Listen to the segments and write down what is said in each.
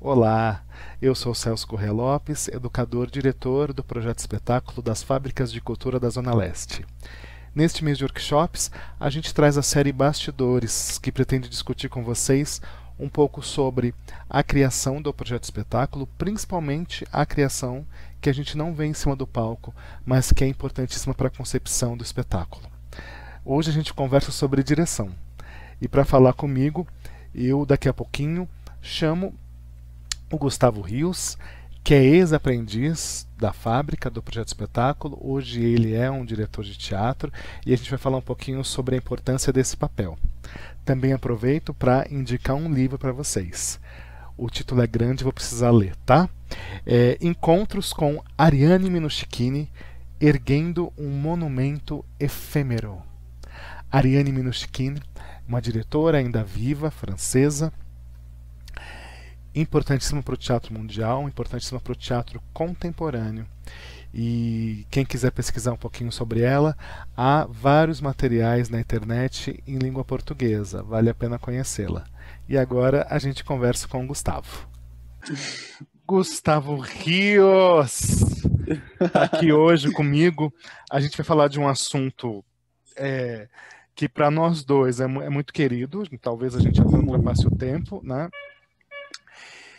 Olá, eu sou Celso Correia Lopes, educador diretor do projeto espetáculo das Fábricas de Cultura da Zona Leste. Neste mês de workshops, a gente traz a série Bastidores, que pretende discutir com vocês um pouco sobre a criação do projeto espetáculo, principalmente a criação que a gente não vê em cima do palco, mas que é importantíssima para a concepção do espetáculo. Hoje a gente conversa sobre direção. E para falar comigo, eu daqui a pouquinho chamo o Gustavo Rios, que é ex-aprendiz da fábrica do Projeto Espetáculo. Hoje ele é um diretor de teatro e a gente vai falar um pouquinho sobre a importância desse papel. Também aproveito para indicar um livro para vocês. O título é grande, vou precisar ler, tá? É, Encontros com Ariane Minuchikini erguendo um monumento efêmero. Ariane Minuchikini, uma diretora ainda viva, francesa, importantíssima para o teatro mundial, importantíssima para o teatro contemporâneo. E quem quiser pesquisar um pouquinho sobre ela, há vários materiais na internet em língua portuguesa, vale a pena conhecê-la. E agora a gente conversa com o Gustavo. Gustavo Rios tá aqui hoje comigo. A gente vai falar de um assunto é, que para nós dois é, é, muito querido, talvez a gente até ultrapasse o tempo, né?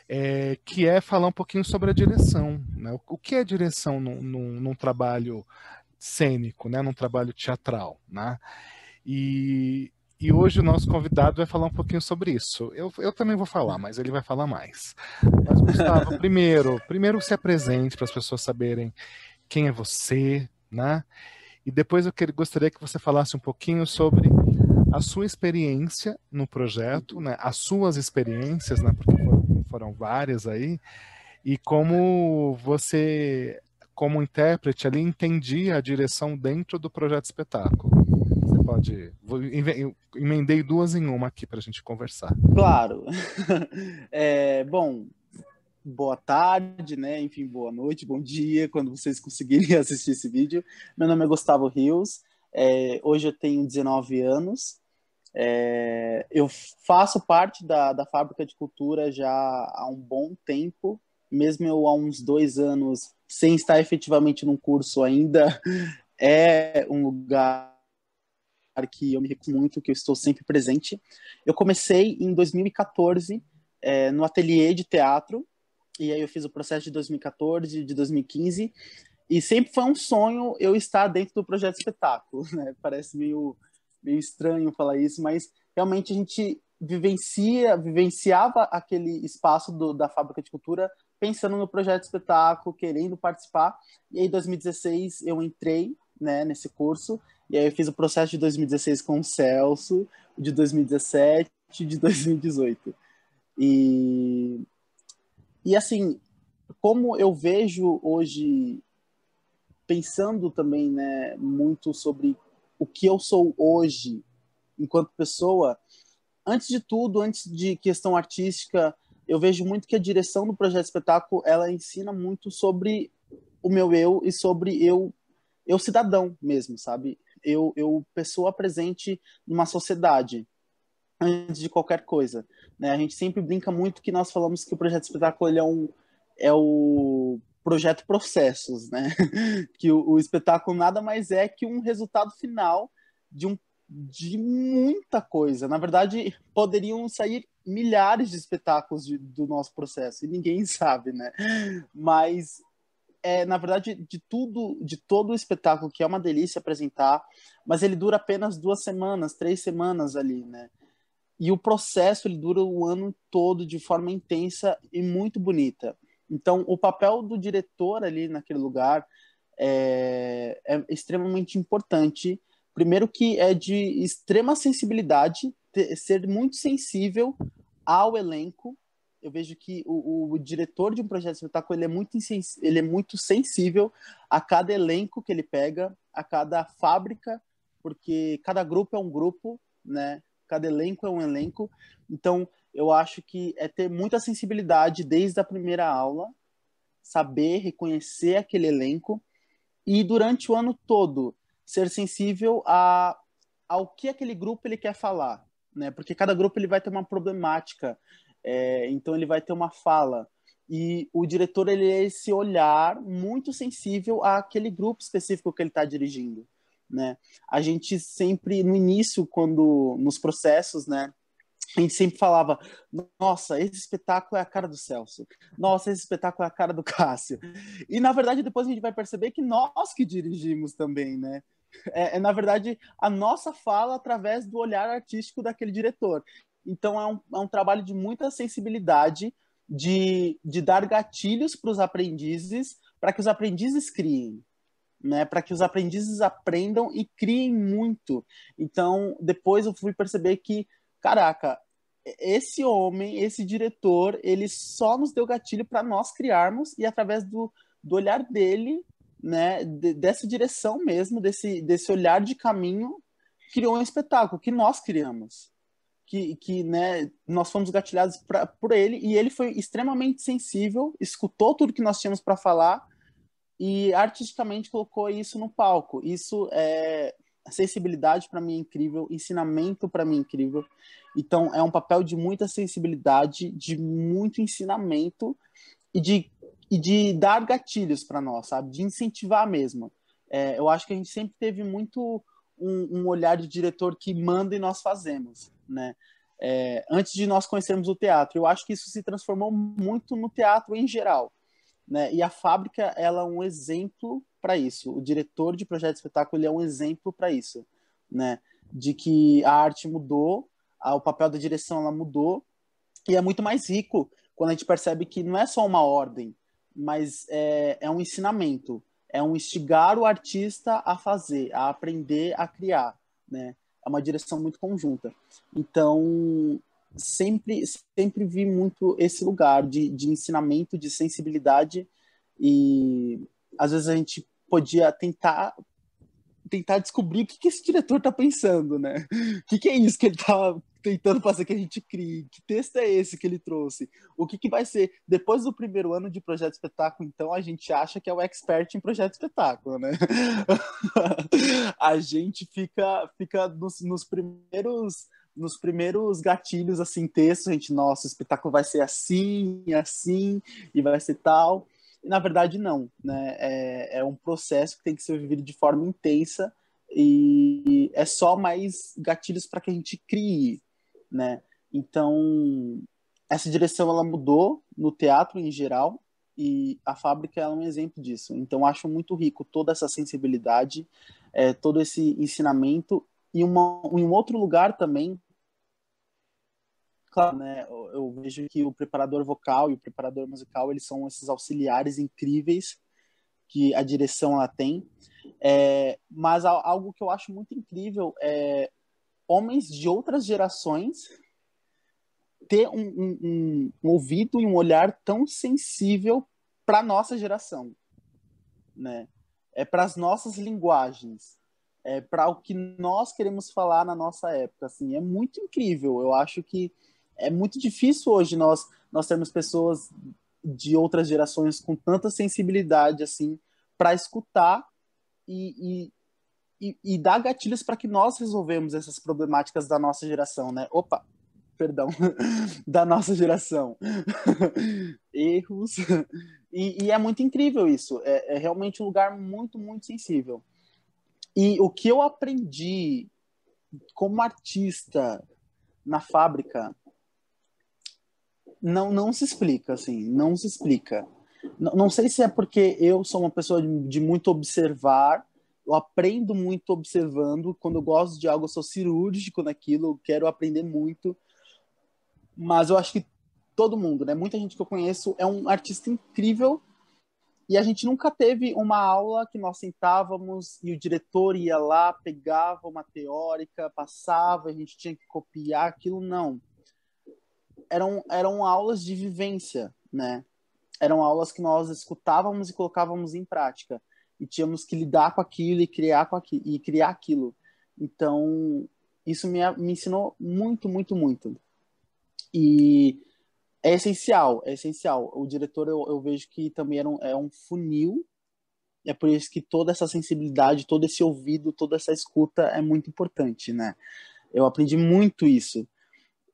é, que é falar um pouquinho sobre a direção. Né? O, o que é direção num, num, num, trabalho cênico, né? num trabalho teatral? Né? E, e hoje o nosso convidado vai falar um pouquinho sobre isso. Eu, eu também vou falar, mas ele vai falar mais. Mas, Gustavo, primeiro, primeiro se apresente para as pessoas saberem quem é você, né? E depois eu gostaria que você falasse um pouquinho sobre a sua experiência no projeto, né? As suas experiências, né? Porque foram várias aí, e como você, como intérprete ali, entendia a direção dentro do projeto espetáculo. Você pode. Emendei duas em uma aqui para a gente conversar. Claro. é, bom, boa tarde, né? Enfim, boa noite, bom dia, quando vocês conseguirem assistir esse vídeo. Meu nome é Gustavo Rios, é, hoje eu tenho 19 anos é, eu faço parte da, da fábrica de cultura já há um bom tempo, mesmo eu há uns dois anos sem estar efetivamente num curso ainda, é um lugar que eu me recuo muito, que eu estou sempre presente. Eu comecei em 2014 é, no ateliê de teatro, e aí eu fiz o processo de 2014, de 2015, e sempre foi um sonho eu estar dentro do projeto espetáculo, né? Parece meio meio estranho falar isso, mas realmente a gente vivencia, vivenciava aquele espaço do, da fábrica de cultura pensando no projeto espetáculo, querendo participar. E aí, em 2016 eu entrei, né, nesse curso, e aí eu fiz o processo de 2016 com o Celso, de 2017, de 2018. E e assim, como eu vejo hoje pensando também, né, muito sobre o que eu sou hoje enquanto pessoa, antes de tudo, antes de questão artística, eu vejo muito que a direção do projeto espetáculo ela ensina muito sobre o meu eu e sobre eu eu cidadão mesmo, sabe? Eu eu pessoa presente numa sociedade antes de qualquer coisa, né? A gente sempre brinca muito que nós falamos que o projeto espetáculo é um é o projeto Processos, né? que o, o espetáculo nada mais é que um resultado final de um de muita coisa. Na verdade, poderiam sair milhares de espetáculos de, do nosso processo e ninguém sabe, né? Mas é, na verdade, de tudo, de todo o espetáculo que é uma delícia apresentar, mas ele dura apenas duas semanas, três semanas ali, né? E o processo ele dura o ano todo de forma intensa e muito bonita. Então, o papel do diretor ali naquele lugar é, é extremamente importante. Primeiro, que é de extrema sensibilidade, ter, ser muito sensível ao elenco. Eu vejo que o, o diretor de um projeto de espetáculo ele é, muito ele é muito sensível a cada elenco que ele pega, a cada fábrica, porque cada grupo é um grupo, né? cada elenco é um elenco. Então, eu acho que é ter muita sensibilidade desde a primeira aula, saber reconhecer aquele elenco e durante o ano todo ser sensível a ao que aquele grupo ele quer falar, né? Porque cada grupo ele vai ter uma problemática, é, então ele vai ter uma fala e o diretor ele é esse olhar muito sensível àquele grupo específico que ele está dirigindo, né? A gente sempre no início quando nos processos, né? a gente sempre falava, nossa, esse espetáculo é a cara do Celso, nossa, esse espetáculo é a cara do Cássio. E na verdade depois a gente vai perceber que nós que dirigimos também, né? É, é na verdade a nossa fala através do olhar artístico daquele diretor. Então é um, é um trabalho de muita sensibilidade, de, de dar gatilhos para os aprendizes, para que os aprendizes criem. Né, para que os aprendizes aprendam e criem muito. Então, depois eu fui perceber que caraca, esse homem, esse diretor, ele só nos deu gatilho para nós criarmos e através do, do olhar dele, né, de, dessa direção mesmo, desse, desse olhar de caminho, criou um espetáculo que nós criamos. Que, que né, nós fomos gatilhados pra, por ele e ele foi extremamente sensível, escutou tudo que nós tínhamos para falar e artisticamente colocou isso no palco. Isso é, Sensibilidade para mim é incrível, ensinamento para mim é incrível. Então é um papel de muita sensibilidade, de muito ensinamento e de, e de dar gatilhos para nós, sabe? De incentivar mesmo. É, eu acho que a gente sempre teve muito um, um, olhar de diretor que manda e nós fazemos, né? É, antes de nós conhecermos o teatro, eu acho que isso se transformou muito no teatro em geral, né? E a fábrica ela é um exemplo para isso. O diretor de projeto de espetáculo é um exemplo para isso, né? De que a arte mudou, a, o papel da direção ela mudou e é muito mais rico quando a gente percebe que não é só uma ordem, mas é, é um ensinamento, é um instigar o artista a fazer, a aprender, a criar, né? É uma direção muito conjunta. Então, sempre sempre vi muito esse lugar de, de ensinamento, de sensibilidade e às vezes a gente podia tentar tentar descobrir o que, que esse diretor tá pensando, né? O que, que é isso que ele tá tentando fazer que a gente crie? Que texto é esse que ele trouxe? O que, que vai ser? Depois do primeiro ano de projeto espetáculo, então, a gente acha que é o expert em projeto espetáculo, né? a gente fica, fica nos, nos primeiros nos primeiros gatilhos, assim, texto, a gente, nossa, o espetáculo vai ser assim, assim, e vai ser tal. E, na verdade, não. Né? É, é um processo que tem que ser vivido de forma intensa e é só mais gatilhos para que a gente crie. Né? Então, essa direção ela mudou no teatro em geral e a fábrica é um exemplo disso. Então, acho muito rico toda essa sensibilidade, é, todo esse ensinamento. E uma, em um outro lugar também né? Eu vejo que o preparador vocal e o preparador musical, eles são esses auxiliares incríveis que a direção ela tem. É, mas algo que eu acho muito incrível é homens de outras gerações ter um, um, um, um ouvido e um olhar tão sensível para nossa geração, né? É para as nossas linguagens, é para o que nós queremos falar na nossa época, assim, é muito incrível. Eu acho que é muito difícil hoje nós nós termos pessoas de outras gerações com tanta sensibilidade assim para escutar e, e, e, e, dar gatilhos para que nós resolvemos essas problemáticas da nossa geração, né? Opa, perdão, da nossa geração. Erros. E, e, é muito incrível isso. É, é realmente um lugar muito, muito sensível. E o que eu aprendi como artista na fábrica não, não se explica, assim, não se explica. Não, não sei se é porque eu sou uma pessoa de, de muito observar, eu aprendo muito observando, quando eu gosto de algo eu sou cirúrgico naquilo, eu quero aprender muito, mas eu acho que todo mundo, né, muita gente que eu conheço é um artista incrível e a gente nunca teve uma aula que nós sentávamos e o diretor ia lá, pegava uma teórica, passava, a gente tinha que copiar aquilo, não eram, eram aulas de vivência, né? Eram aulas que nós escutávamos e colocávamos em prática. E tínhamos que lidar com aquilo e criar, com aquilo, e criar aquilo. Então, isso me, me ensinou muito, muito, muito. E é essencial, é essencial. O diretor, eu, eu vejo que também era um, é um funil é por isso que toda essa sensibilidade, todo esse ouvido, toda essa escuta é muito importante, né? Eu aprendi muito isso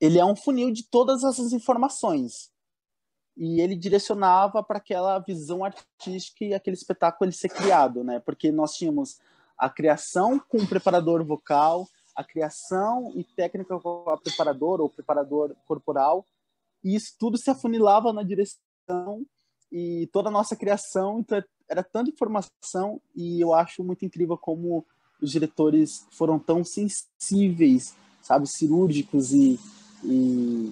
ele é um funil de todas essas informações. E ele direcionava para aquela visão artística e aquele espetáculo ele ser criado, né? Porque nós tínhamos a criação com o preparador vocal, a criação e técnica com a preparadora ou preparador corporal, e isso tudo se afunilava na direção e toda a nossa criação, então era tanta informação e eu acho muito incrível como os diretores foram tão sensíveis, sabe, cirúrgicos e e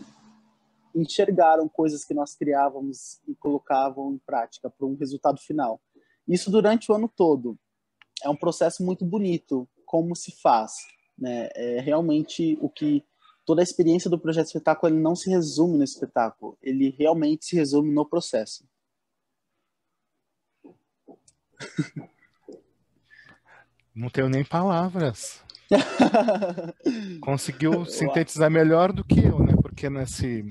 enxergaram coisas que nós criávamos e colocavam em prática para um resultado final. Isso durante o ano todo. É um processo muito bonito, como se faz. Né? É realmente o que toda a experiência do projeto espetáculo ele não se resume no espetáculo, ele realmente se resume no processo. Não tenho nem palavras. Conseguiu sintetizar melhor do que eu, né? Porque nesse,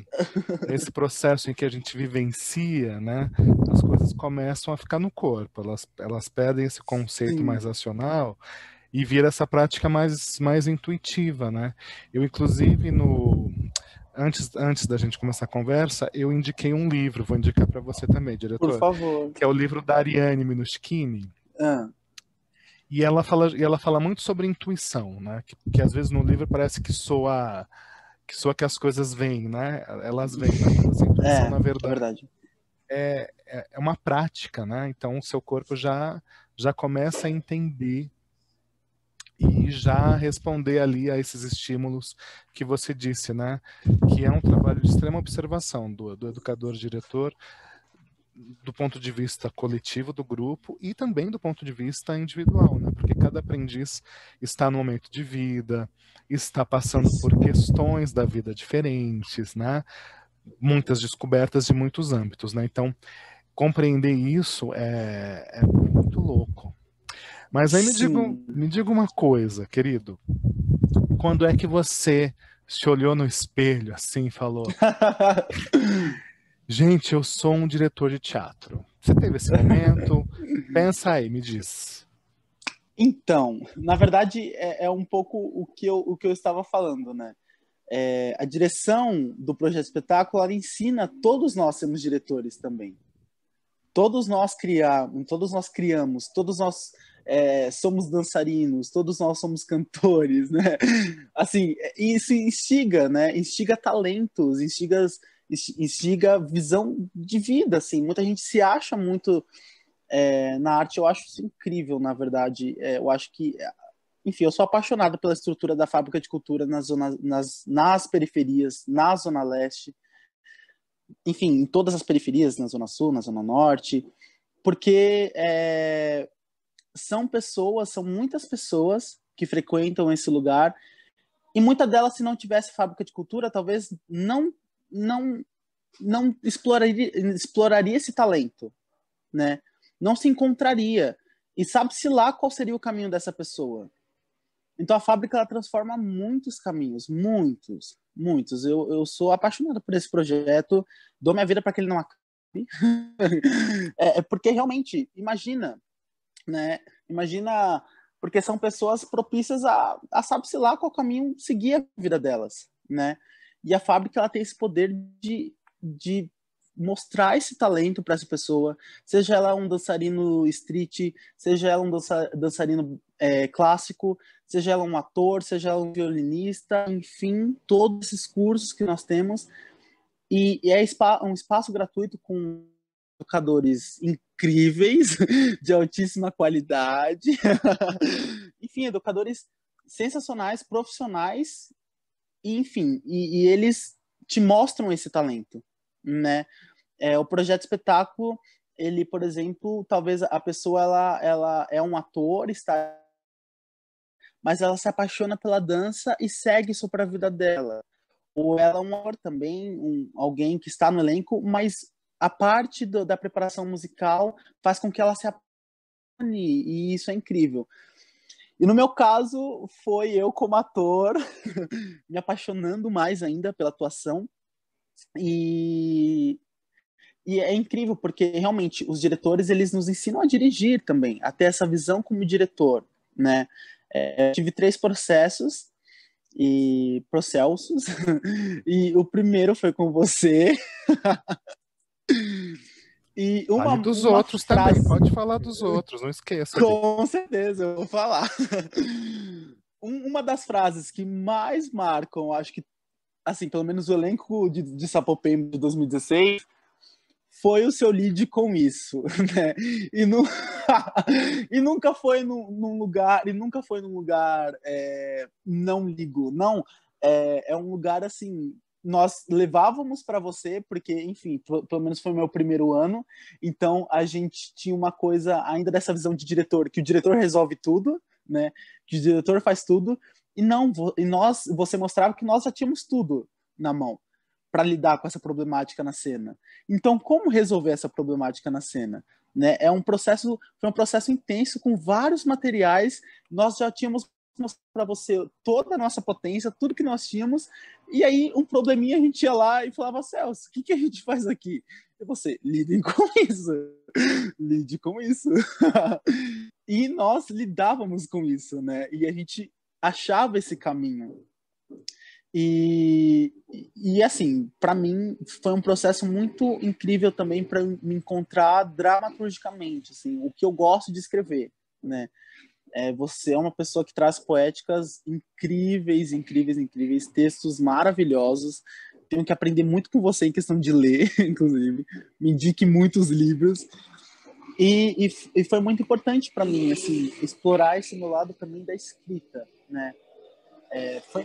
nesse processo em que a gente vivencia, né? As coisas começam a ficar no corpo, elas, elas perdem esse conceito Sim. mais racional e vira essa prática mais, mais intuitiva, né? Eu, inclusive, no, antes, antes da gente começar a conversa, eu indiquei um livro, vou indicar para você também, diretor. Por favor. Que é o livro da Ariane Minuschini. Ah. E ela fala, e ela fala muito sobre intuição, né? Que, que às vezes no livro parece que soa que soa que as coisas vêm, né? Elas vêm, né? mas assim, intuição, é, na verdade, é, verdade. É, é, é uma prática, né? Então o seu corpo já já começa a entender e já responder ali a esses estímulos que você disse, né? Que é um trabalho de extrema observação do, do educador diretor do ponto de vista coletivo do grupo e também do ponto de vista individual, né? Porque cada aprendiz está no momento de vida, está passando por questões da vida diferentes, né? Muitas descobertas de muitos âmbitos, né? Então, compreender isso é, é muito louco. Mas aí me diga, me diga uma coisa, querido. Quando é que você se olhou no espelho assim e falou: Gente, eu sou um diretor de teatro. Você teve esse momento? Pensa aí, me diz. Então, na verdade, é, é, um pouco o que eu, o que eu estava falando, né? É, a direção do projeto espetáculo ensina todos nós sermos diretores também. Todos nós criamos, todos nós criamos, todos nós é, somos dançarinos, todos nós somos cantores, né? Assim, é, isso instiga, né? Instiga talentos, instiga instiga visão de vida, assim. Muita gente se acha muito é, na arte, eu acho isso incrível, na verdade. É, eu acho que, é, enfim, eu sou apaixonado pela estrutura da fábrica de cultura nas, nas, nas periferias, na Zona Leste, enfim, em todas as periferias, na Zona Sul, na Zona Norte, porque é, são pessoas, são muitas pessoas que frequentam esse lugar e muita delas, se não tivesse fábrica de cultura, talvez não não não exploraria, exploraria esse talento, né? Não se encontraria e sabe-se lá qual seria o caminho dessa pessoa. Então a fábrica ela transforma muitos caminhos, muitos, muitos. Eu, eu sou apaixonado por esse projeto, dou minha vida para que ele não acabe. É, é, porque realmente, imagina, né? Imagina, porque são pessoas propícias a, a sabe-se lá qual caminho seguir a vida delas, né? E a fábrica ela tem esse poder de, de mostrar esse talento para essa pessoa, seja ela um dançarino street, seja ela um dança, dançarino é, clássico, seja ela um ator, seja ela um violinista, enfim, todos esses cursos que nós temos. E, e é um espaço gratuito com educadores incríveis, de altíssima qualidade. enfim, educadores sensacionais, profissionais enfim, e, e, eles te mostram esse talento, né? É, o projeto espetáculo, ele, por exemplo, talvez a pessoa ela, ela é um ator, está mas ela se apaixona pela dança e segue isso para a vida dela. Ou ela é um ator também, um, alguém que está no elenco, mas a parte do, da preparação musical faz com que ela se apaixone, e isso é incrível. E no meu caso, foi eu como ator me apaixonando mais ainda pela atuação. E, e é incrível porque realmente os diretores eles nos ensinam a dirigir também, até essa visão como diretor, né? É, eu tive três processos e processos e o primeiro foi com você E uma, Fale dos uma outros frase... também, pode falar dos outros, não esqueça. Com certeza, eu vou falar. uma das frases que mais marcam, acho que, assim, pelo menos o elenco de, de Sapopem de 2016 foi o seu lead com isso, né? E, nu... e nunca foi num, num, lugar, e nunca foi num lugar é, não ligo, não. É, é um lugar assim nós levávamos para você, porque, enfim, pelo menos foi meu primeiro ano, então a gente tinha uma coisa ainda dessa visão de diretor, que o diretor resolve tudo, né? Que o diretor faz tudo, e não, e nós, você mostrava que nós já tínhamos tudo na mão para lidar com essa problemática na cena. Então, como resolver essa problemática na cena? Né? É um processo, foi um processo intenso com vários materiais. Nós já tínhamos mostrar você toda a nossa potência, tudo que nós tínhamos, e aí um probleminha a gente ia lá e falava, Celso, o que, que a gente faz aqui? E você, lidem com isso, lide com isso. e nós lidávamos com isso, né? E a gente achava esse caminho. E, e assim, para mim foi um processo muito incrível também para me encontrar dramaturgicamente, assim, o que eu gosto de escrever, né? É, você é uma pessoa que traz poéticas incríveis, incríveis, incríveis, textos maravilhosos. Tenho que aprender muito com você em questão de ler, inclusive. Me indique muitos livros. E, e, e foi muito importante para mim, assim, explorar esse meu lado também da escrita, né? É, foi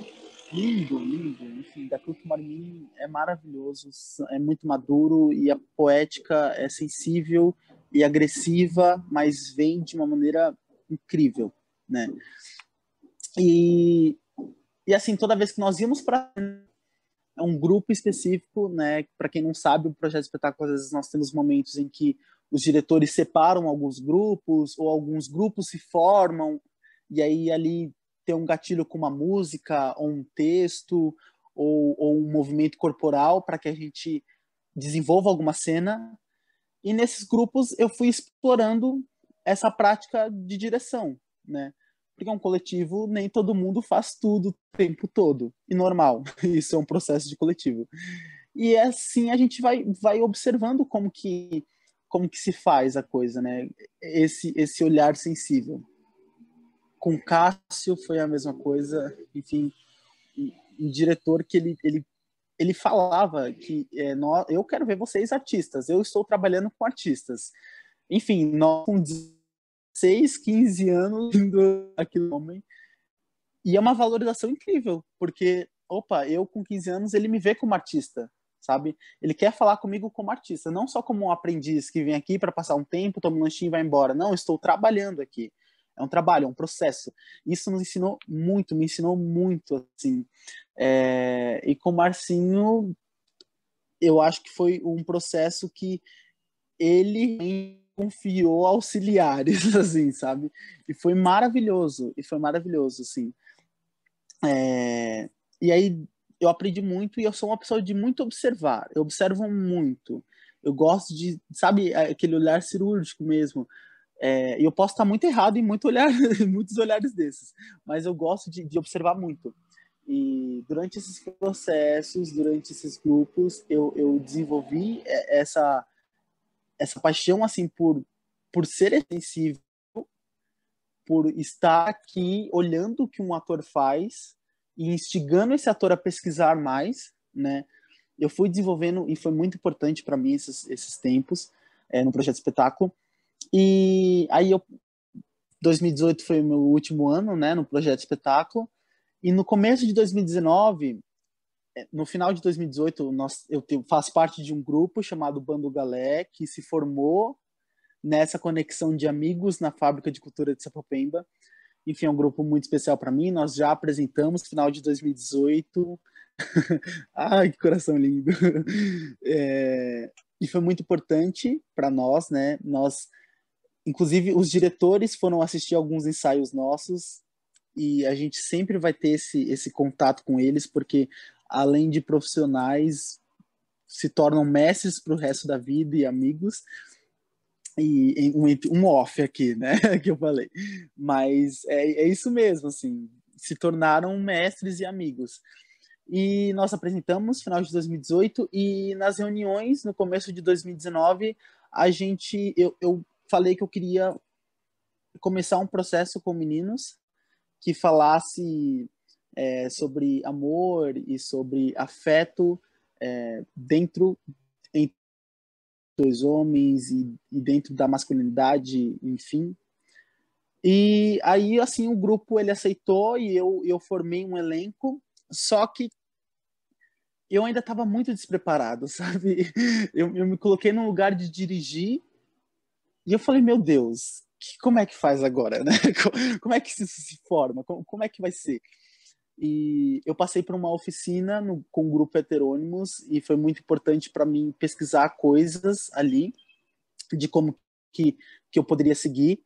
lindo, lindo. Enfim, da Gakuto Marmin é maravilhoso, é muito maduro e a poética é sensível e agressiva, mas vem de uma maneira incrível, né? E, e assim, toda vez que nós íamos para é um grupo específico, né? Para quem não sabe, o projeto de espetáculo, às vezes nós temos momentos em que os diretores separam alguns grupos ou alguns grupos se formam e aí ali tem um gatilho com uma música ou um texto ou, ou um movimento corporal para que a gente desenvolva alguma cena. E nesses grupos eu fui explorando essa prática de direção, né? Porque é um coletivo, nem todo mundo faz tudo o tempo todo, e normal, isso é um processo de coletivo. E assim a gente vai, vai observando como que, como que se faz a coisa, né? Esse, esse olhar sensível. Com Cássio foi a mesma coisa, enfim, um diretor que ele, ele ele falava que é, nós, eu quero ver vocês artistas, eu estou trabalhando com artistas. Enfim, nós com 16, 15 anos indo aquele homem. E é uma valorização incrível, porque, opa, eu com 15 anos, ele me vê como artista, sabe? Ele quer falar comigo como artista, não só como um aprendiz que vem aqui para passar um tempo, toma um lanchinho e vai embora. Não, estou trabalhando aqui. É um trabalho, é um processo. Isso nos ensinou muito, me ensinou muito, assim. É... E com o Marcinho, eu acho que foi um processo que ele confiou auxiliares, assim, sabe? E foi maravilhoso, e foi maravilhoso, assim. É... E aí eu aprendi muito e eu sou uma pessoa de muito observar, eu observo muito. Eu gosto de, sabe, é, aquele olhar cirúrgico mesmo. É, eu posso estar muito errado em muito olhar, muitos olhares desses, mas eu gosto de, de, observar muito. E durante esses processos, durante esses grupos, eu, eu desenvolvi é, essa essa paixão assim por por ser sensível, por estar aqui olhando o que um ator faz e instigando esse ator a pesquisar mais, né? Eu fui desenvolvendo e foi muito importante para mim esses, esses tempos é, no projeto espetáculo. E aí eu 2018 foi o meu último ano, né, no projeto espetáculo. E no começo de 2019 no final de 2018, nós, eu faço parte de um grupo chamado Bando Galé, que se formou nessa conexão de amigos na Fábrica de Cultura de Sapopemba. Enfim, é um grupo muito especial para mim. Nós já apresentamos, final de 2018. Ai, que coração lindo! É, e foi muito importante para nós, né? Nós, inclusive, os diretores foram assistir alguns ensaios nossos e a gente sempre vai ter esse, esse contato com eles, porque além de profissionais, se tornam mestres para o resto da vida e amigos. E um, um off aqui, né? que eu falei. Mas é, é isso mesmo, assim. Se tornaram mestres e amigos. E nós apresentamos final de 2018 e nas reuniões no começo de 2019 a gente eu, eu falei que eu queria começar um processo com meninos que falasse é, sobre amor e sobre afeto é, dentro entre homens e, e, dentro da masculinidade, enfim. E aí, assim, o grupo ele aceitou e eu, eu formei um elenco, só que eu ainda estava muito despreparado, sabe? Eu, eu me coloquei no lugar de dirigir e eu falei, meu Deus, que, como é que faz agora, né? Como é que isso se forma? Como, como é que vai ser? E eu passei por uma oficina no, com o um grupo heterônimos e foi muito importante para mim pesquisar coisas ali de como que, que eu poderia seguir.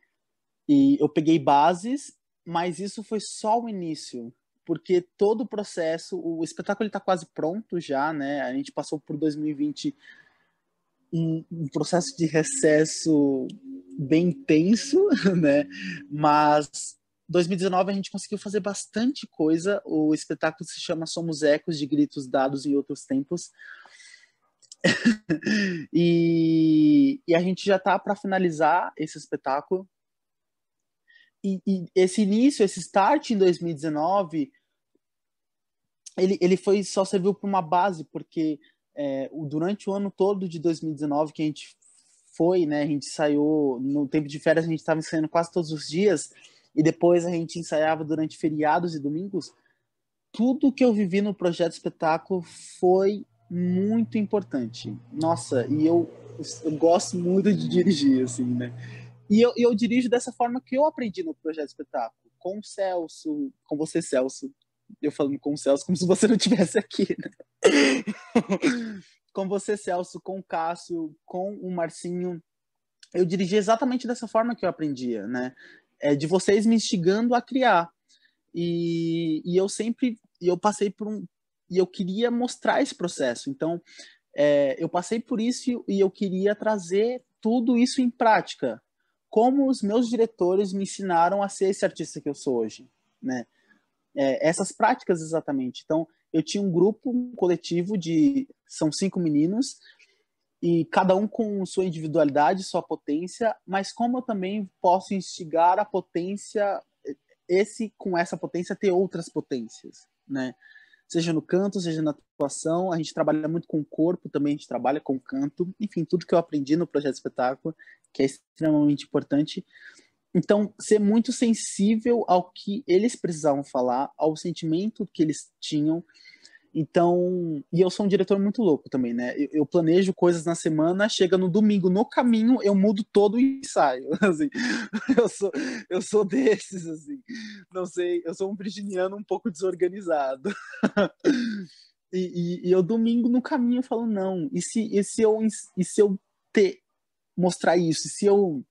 E eu peguei bases, mas isso foi só o início, porque todo o processo, o espetáculo está quase pronto já, né? A gente passou por 2020 um, um processo de recesso bem intenso, né? Mas 2019 a gente conseguiu fazer bastante coisa. O espetáculo se chama Somos Ecos de Gritos Dados em Outros Tempos. e, e, a gente já tá para finalizar esse espetáculo. E, e, esse início, esse start em 2019, ele, ele foi só serviu para uma base, porque é, durante o ano todo de 2019 que a gente foi, né, a gente saiu no tempo de férias, a gente estava ensaiando quase todos os dias e depois a gente ensaiava durante feriados e domingos. Tudo que eu vivi no projeto espetáculo foi muito importante. Nossa, e eu, eu gosto muito de dirigir, assim, né? E eu, eu dirijo dessa forma que eu aprendi no projeto espetáculo, com o Celso, com você, Celso. Eu falando com o Celso como se você não tivesse aqui, né? com você, Celso, com o Cássio, com o Marcinho. Eu dirigi exatamente dessa forma que eu aprendia, né? é de vocês me instigando a criar. E, e eu sempre, eu passei por um, e eu queria mostrar esse processo. Então, é, eu passei por isso e eu queria trazer tudo isso em prática. Como os meus diretores me ensinaram a ser esse artista que eu sou hoje, né? É, essas práticas exatamente. Então, eu tinha um grupo, um coletivo de são cinco meninos e cada um com sua individualidade, sua potência, mas como eu também posso instigar a potência, esse com essa potência ter outras potências, né? Seja no canto, seja na atuação, a gente trabalha muito com o corpo, também a gente trabalha com o canto, enfim, tudo que eu aprendi no projeto espetáculo, que é extremamente importante. Então, ser muito sensível ao que eles precisavam falar, ao sentimento que eles tinham, então, e eu sou um diretor muito louco também, né? Eu, eu, planejo coisas na semana, chega no domingo, no caminho, eu mudo todo o ensaio. Assim, eu sou, eu sou desses, assim. Não sei, eu sou um virginiano um pouco desorganizado. e, e, e, eu domingo no caminho eu falo, não, e se, e se eu, e se eu te, mostrar isso, e se eu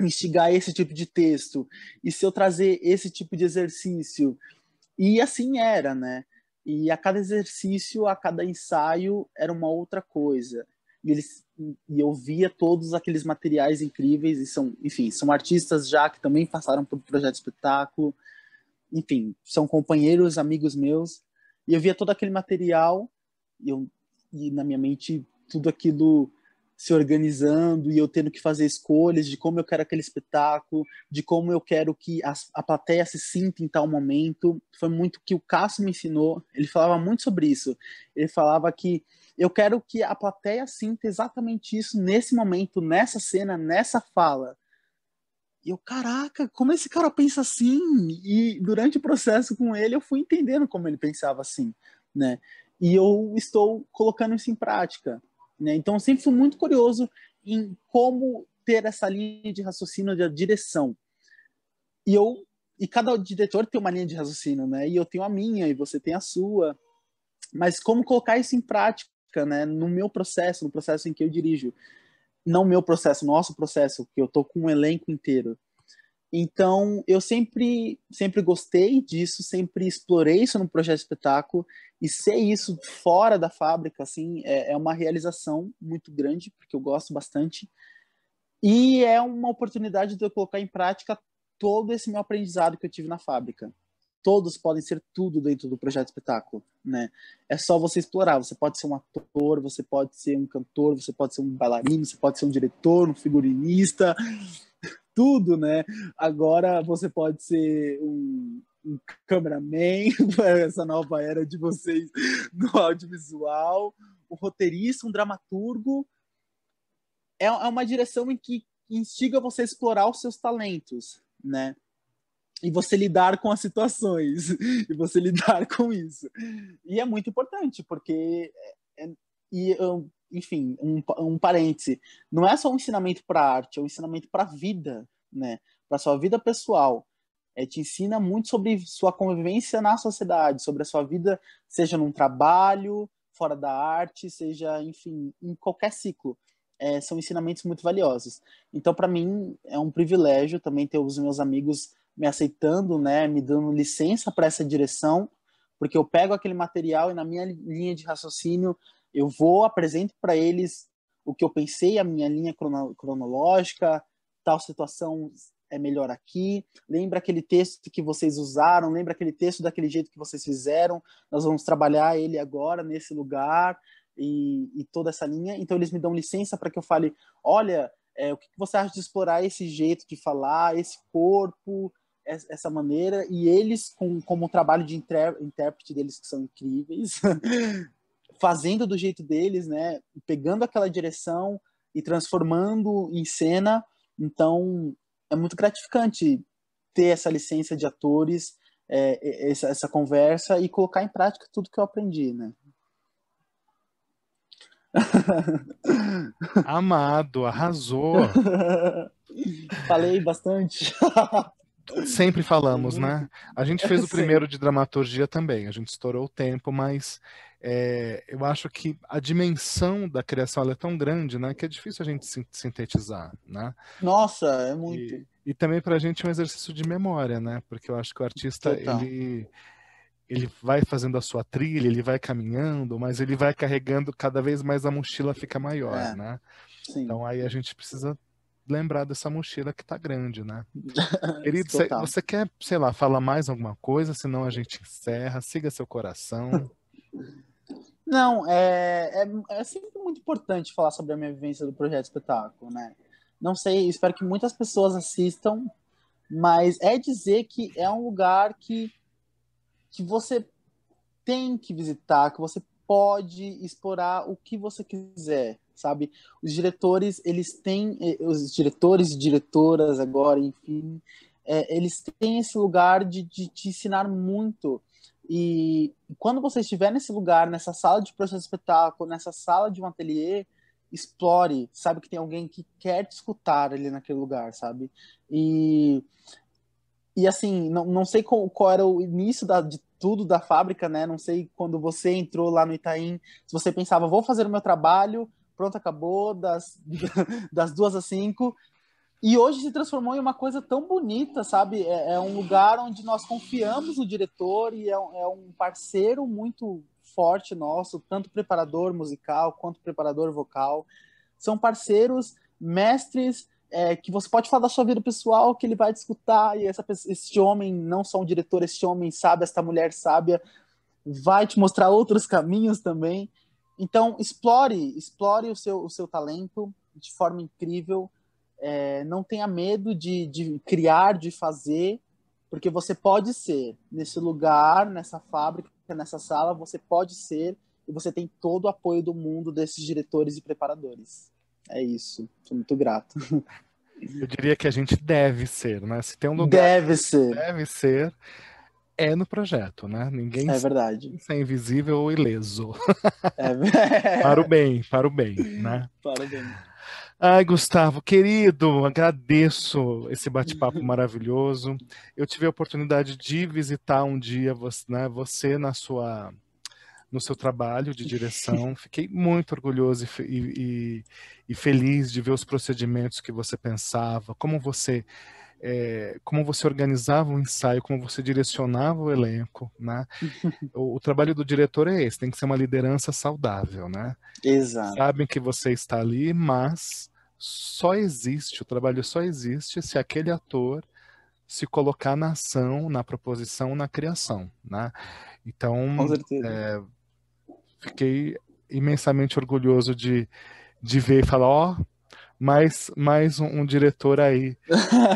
instigar esse tipo de texto, e se eu trazer esse tipo de exercício? E assim era, né? E a cada exercício, a cada ensaio, era uma outra coisa. E, eles, e eu via todos aqueles materiais incríveis, e são, enfim, são artistas já que também passaram por projeto espetáculo, enfim, são companheiros, amigos meus, e eu via todo aquele material, e, eu, e na minha mente tudo aquilo se organizando e eu tendo que fazer escolhas de como eu quero aquele espetáculo, de como eu quero que a, a plateia se sinta em tal momento. Foi muito que o Cássio me ensinou. Ele falava muito sobre isso. Ele falava que eu quero que a plateia sinta exatamente isso nesse momento, nessa cena, nessa fala. E eu, caraca, como esse cara pensa assim? E durante o processo com ele, eu fui entendendo como ele pensava assim, né? E eu estou colocando isso em prática. Né? Então, eu sempre fui muito curioso em como ter essa linha de raciocínio da direção. E eu e cada diretor tem uma linha de raciocínio, né? E eu tenho a minha e você tem a sua. Mas como colocar isso em prática, né? No meu processo, no processo em que eu dirijo, não meu processo, nosso processo, que eu tô com um elenco inteiro. Então, eu sempre, sempre gostei disso, sempre explorei isso no projeto de espetáculo e ser isso fora da fábrica, assim, é, é, uma realização muito grande porque eu gosto bastante e é uma oportunidade de eu colocar em prática todo esse meu aprendizado que eu tive na fábrica. Todos podem ser tudo dentro do projeto de espetáculo, né? É só você explorar. Você pode ser um ator, você pode ser um cantor, você pode ser um bailarino, você pode ser um diretor, um figurinista tudo, né? Agora você pode ser um, um cameraman para essa nova era de vocês no audiovisual, um roteirista, um dramaturgo. É, é uma direção em que instiga você a explorar os seus talentos, né? E você lidar com as situações, e você lidar com isso. E é muito importante, porque é, é, e eu, enfim, um, um parêntese, não é só um ensinamento para arte, é um ensinamento para a vida, né? Para sua vida pessoal. É, te ensina muito sobre sua convivência na sociedade, sobre a sua vida, seja num trabalho, fora da arte, seja, enfim, em qualquer ciclo. É, são ensinamentos muito valiosos. Então, para mim, é um privilégio também ter os meus amigos me aceitando, né, me dando licença para essa direção, porque eu pego aquele material e na minha linha de raciocínio eu vou, apresento para eles o que eu pensei, a minha linha crono cronológica, tal situação é melhor aqui. Lembra aquele texto que vocês usaram, lembra aquele texto daquele jeito que vocês fizeram. Nós vamos trabalhar ele agora nesse lugar e, e toda essa linha. Então eles me dão licença para que eu fale, olha, é, o que você acha de explorar esse jeito de falar, esse corpo, essa maneira, e eles, com, como trabalho de intérprete deles, que são incríveis, fazendo do jeito deles, né? Pegando aquela direção e transformando em cena. Então, é muito gratificante ter essa licença de atores, é, essa, essa, conversa e colocar em prática tudo que eu aprendi, né? Amado, arrasou. Falei bastante. Sempre falamos, né? A gente fez o primeiro de dramaturgia também, a gente estourou o tempo, mas é, eu acho que a dimensão da criação é tão grande, né, que é difícil a gente sintetizar, né? Nossa, é muito. E, e também para a gente é um exercício de memória, né? Porque eu acho que o artista ele ele vai fazendo a sua trilha, ele vai caminhando, mas ele vai carregando cada vez mais a mochila fica maior, é. né? Sim. Então aí a gente precisa lembrar dessa mochila que tá grande, né? Querido, cê, você quer, sei lá, falar mais alguma coisa? Senão a gente encerra. Siga seu coração. Não, é, é, é, sempre muito importante falar sobre a minha vivência do projeto espetáculo, né? Não sei, espero que muitas pessoas assistam, mas é dizer que é um lugar que, que você tem que visitar, que você pode explorar o que você quiser, sabe? Os diretores, eles têm, os diretores e diretoras agora, enfim, é, eles têm esse lugar de, de te ensinar muito e quando você estiver nesse lugar, nessa sala de processo de espetáculo, nessa sala de um ateliê, explore, sabe que tem alguém que quer te escutar ali naquele lugar, sabe? E e assim, não, não sei qual, qual era o início da, de tudo da fábrica, né? Não sei quando você entrou lá no Itaim, se você pensava, vou fazer o meu trabalho, pronto, acabou, das, das duas às cinco, e hoje se transformou em uma coisa tão bonita, sabe? É, é um lugar onde nós confiamos no diretor e é, é, um parceiro muito forte nosso, tanto preparador musical quanto preparador vocal. São parceiros, mestres, é, que você pode falar da sua vida pessoal, que ele vai te escutar, e essa, esse homem, não só um diretor, esse homem sábio, esta mulher sábia, vai te mostrar outros caminhos também. Então, explore, explore o seu, o seu talento de forma incrível é, não tenha medo de, de criar, de fazer, porque você pode ser nesse lugar, nessa fábrica, nessa sala, você pode ser e você tem todo o apoio do mundo desses diretores e preparadores. É isso. Sou muito grato. Eu diria que a gente deve ser, né? Se tem um lugar deve ser, deve ser é no projeto, né? Ninguém é verdade. é invisível ou ileso. É, é... para o bem, para o bem, né? Para o bem. Ai, Gustavo, querido, agradeço esse bate-papo maravilhoso. Eu tive a oportunidade de visitar um dia você, né, você na sua no seu trabalho de direção. Fiquei muito orgulhoso e, e, e, feliz de ver os procedimentos que você pensava, como você é, como você organizava o ensaio, como você direcionava o elenco, né? o, o, trabalho do diretor é esse, tem que ser uma liderança saudável, né? Exato. Sabem que você está ali, mas só existe, o trabalho só existe se aquele ator se colocar na ação, na proposição, na criação, né? Então, é, fiquei imensamente orgulhoso de, de ver e falar, ó, oh, mais, mais um, um diretor aí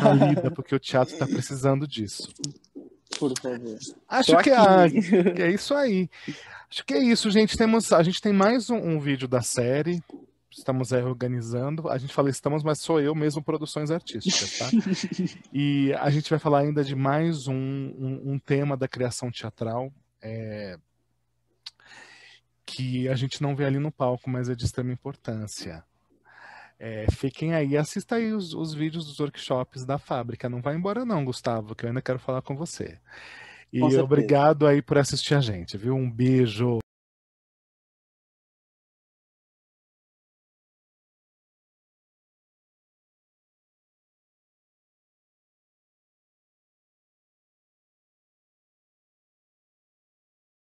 na lida, porque o teatro está precisando disso. Por favor. Acho que é, é, isso aí. Acho que é isso, gente. Temos, a gente tem mais um, um vídeo da série. Estamos aí organizando. A gente fala estamos, mas sou eu mesmo, produções artísticas, tá? e a gente vai falar ainda de mais um, um, um tema da criação teatral. É, que a gente não vê ali no palco, mas é de extrema importância. É, fiquem aí, assista aí os, os vídeos dos workshops da fábrica. Não vai embora, não, Gustavo, que eu ainda quero falar com você. E com obrigado aí por assistir a gente, viu? Um beijo.